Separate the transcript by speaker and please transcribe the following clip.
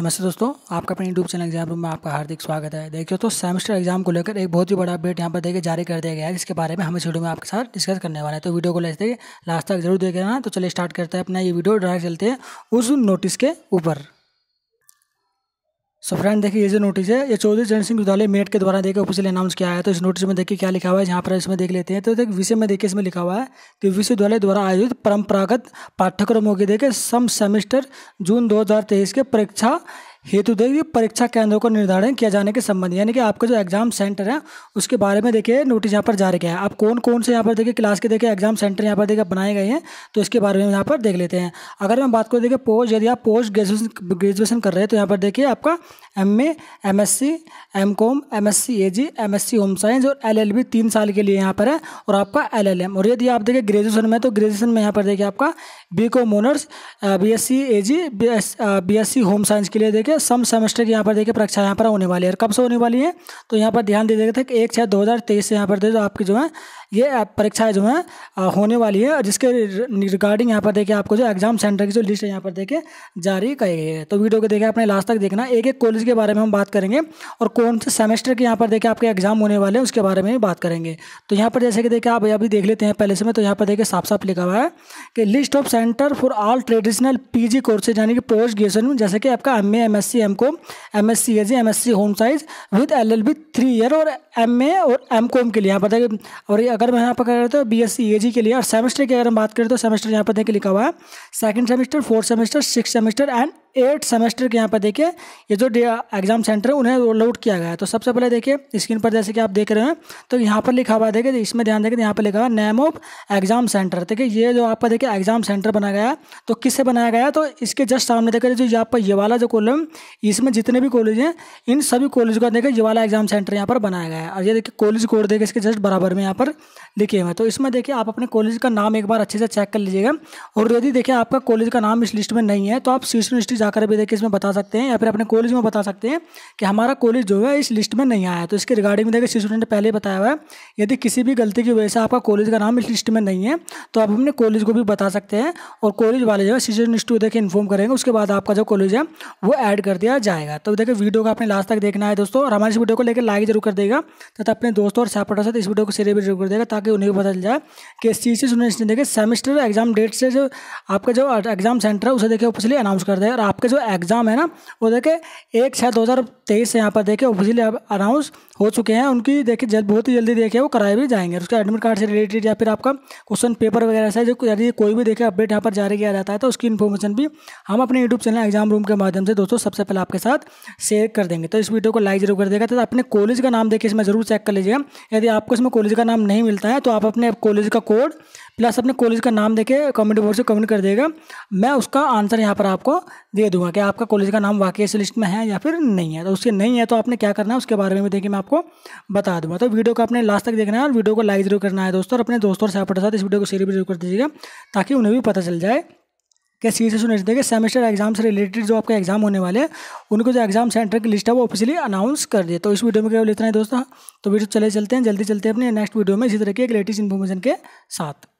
Speaker 1: नमस्ते दोस्तों आपका अपने यूट्यूब चैनल एग्जाम में आपका हार्दिक स्वागत है देखिए दोस्तों सेमेस्टर एग्जाम को लेकर एक बहुत ही बड़ा अपडेट यहाँ पर देखिए जारी कर दिया गया है जिसके बारे में हम इस वीडियो में आपके साथ डिस्कस करने वाले हैं तो वीडियो को लेते लास्ट तक जरूर देख रहे तो चलिए स्टार्ट करते हैं अपना ये वीडियो डायरेक्ट चलते हैं उस नोटिस के ऊपर सो फ्रेंड देखिए ये जो नोटिस है ये चौधरी चरण सिंह विद्यालय मेट के द्वारा देखिए ऑफिशियल अनाउंस किया है तो इस नोटिस में देखिए क्या लिखा हुआ है यहाँ पर इसमें देख लेते हैं तो देखिए विषय में देखिए इसमें लिखा हुआ है कि विश्वविद्यालय द्वारा आयोजित परंपरागत पाठ्यक्रमों के देखिए सम सेमेस्टर जून दो के परीक्षा हेतु देखिए परीक्षा केंद्रों को निर्धारण किया जाने के संबंध यानी कि आपका जो एग्जाम सेंटर है उसके बारे में देखिए नोटिस यहाँ पर जारी किया है आप कौन कौन से यहाँ पर देखिए क्लास के देखिए एग्जाम सेंटर यहाँ पर देखिए बनाए गए हैं तो इसके बारे में यहाँ पर देख लेते हैं अगर मैं बात करूँ देखिए पोस्ट यदि आप पोस्ट ग्रेजुएशन ग्रेजुएशन कर रहे हैं तो यहाँ पर देखिए आपका M A M S C M com M S C A G M S C home science और एल एल बी तीन साल के लिए यहाँ पर है और आपका एल एल एम और यदि आप देखिए ग्रेजुएशन में तो ग्रेजुएशन में यहाँ पर देखिए आपका B com honours B S C A G B S C home science के लिए देखिए सम सेमेस्टर की यहाँ पर देखिए परीक्षा यहाँ पर होने वाली है कब से होने वाली है तो यहाँ पर ध्यान दे देते थे कि एक छः दो हज़ार तेईस से यहाँ पर दे आपकी जो है ये परीक्षाएं जो हैं होने वाली है जिसके रिगार्डिंग यहाँ पर देखिए आपको जो एग्जाम सेंटर की जो लिस्ट है यहाँ पर देखिए जारी कही गई है तो वीडियो को देखिए आपने लास्ट तक देखना एक एक कॉलेज के बारे में हम बात करेंगे और कौन से सेमेस्टर के यहाँ पर देखिए आपके एग्जाम होने वाले हैं उसके बारे में भी बात करेंगे तो यहाँ पर जैसे कि देखिए आप अभी देख लेते हैं पहले से तो यहाँ पर देखिए साफ साफ लिखा हुआ है कि list of centre for all traditional G courses यानी कि पोस्ट ग्रेजुएशन जैसे कि आपका M A M S C M com M S C A G M S C home science with L L B three year और M A और M com के लिए यहाँ पर देखिए और अगर मैं यहाँ पर करें रहे तो बी एस सी के लिए और सेमेस्टर की अगर हम बात करें तो सेमेस्टर यहाँ पर देखिए लिखा हुआ है second semester fourth semester six semester and eight semester के यहाँ पर देखिए ये जो एग्जाम सेंटर है उन्हें रोल आउट किया गया है तो सबसे पहले देखिए स्क्रीन पर जैसे कि आप देख रहे हैं तो यहाँ पर लिखा हुआ देखिए इसमें ध्यान देखें यहाँ पर लिखा हुआ नेम ऑफ एग्जाम सेंटर देखिए ये जो आपका देखिए एग्जाम सेंटर बनाया गया तो किससे बनाया गया तो इसके जस्ट सामने देखा जो यहाँ पर ये वाला जो कॉलेज इसमें जितने भी कॉलेज हैं इन सभी कॉलेज का देखिए ये वाला एग्जाम सेंटर यहाँ पर बनाया गया है और ये देखिए कॉलेज कोड देखिए इसके जस्ट बराबर में यहाँ पर लिखे हुए तो इसमें देखिए आप अपने कॉलेज का नाम एक बार अच्छे से चेक कर लीजिएगा और यदि देखिए आपका कॉलेज का नाम इस लिस्ट में नहीं है तो आप शीर्ष जाकर भी देखिए इसमें बता सकते हैं या फिर अपने कॉलेज में बता सकते हैं कि हमारा कॉलेज जो है इस लिस्ट में नहीं आया तो इसके रिगार्डिंग में देखिए स्टूडेंट ने पहले बताया हुआ है यदि किसी भी गलती की वजह से आपका कॉलेज का नाम इस लिस्ट में नहीं है तो आप अपने कॉलेज को भी बता सकते हैं और कॉलेज वाले जो है स्टूडेंट को देखिए इन्फॉर्म करेंगे उसके बाद आपका जो कॉलेज है वो ऐड कर दिया जाएगा तो देखिए वीडियो को आपने लास्ट तक देखना है दोस्तों और हमारे इस वीडियो को लेकर लाइक जरूर कर देगा तथा अपने दोस्तों और सैपटों साथ इस वीडियो को शेयर भी जरूर कर देगा ताकि उन्हें भी पता चल जाए कि इस एस सी देखिए सेमेस्टर एग्जाम डेट से जो आपका जो एग्जाम सेंटर है उसे देखिए ऑफिशियली अनाउंस कर दे और आपके जो एग्ज़ाम है ना वो देखे एक छः दो हज़ार तेईस से यहाँ पर देखे ऑफिशियली अनाउंस हो चुके हैं उनकी देखिए जल्द बहुत ही जल्दी देखिए वो कराए भी जाएंगे उसके एडमिट कार्ड से रिलेटेड या फिर आपका क्वेश्चन पेपर वगैरह से जो यदि कोई भी देखे अपडेट यहाँ पर जारी किया जाता है तो उसकी इन्फॉर्मेशन भी हम अपने यूट्यूब चैनल एग्जाम रूम के माध्यम से दोस्तों सबसे पहले आपके साथ शेयर कर देंगे तो इस वीडियो को लाइक जरूर कर देगा तो अपने कॉलेज का नाम देखिए इसमें जरूर चेक कर लीजिएगा यदि आपको इसमें कॉलेज का नाम नहीं मिलता है तो आप अपने कॉलेज का कोड प्लस अपने कॉलेज का नाम देखे कमेंट बॉक्स से कमेंट कर देगा मैं उसका आंसर यहाँ पर आपको दे दूंगा कि आपका कॉलेज का नाम वाकई इस लिस्ट में है या फिर नहीं है तो उसके नहीं है तो आपने क्या करना है उसके बारे में भी देखिए मैं आपको बता दूंगा तो वीडियो को आपने लास्ट तक देखना है और वीडियो को लाइक जरूर करना है दोस्तों और अपने दोस्तों और सहपाठों के साथ इस वीडियो को शेयर भी जरूर कर दीजिएगा ताकि उन्हें भी पता चल जाए कि सी सेशन सुनिश्चित हैं सेमेस्टर एग्जाम से रिलेटेड जो आपके एग्जाम होने वाले हैं उनको जो एग्जाम सेंटर की लिस्ट है वो ऑफिशियली अनाउंस कर दिए तो इस वीडियो में केवल इतना है दोस्तों तो वीडियो चले चलते हैं जल्दी चलते हैं अपने नेक्स्ट वीडियो में इसी तरह के एक लेटेस्ट इन्फॉर्मेशन के साथ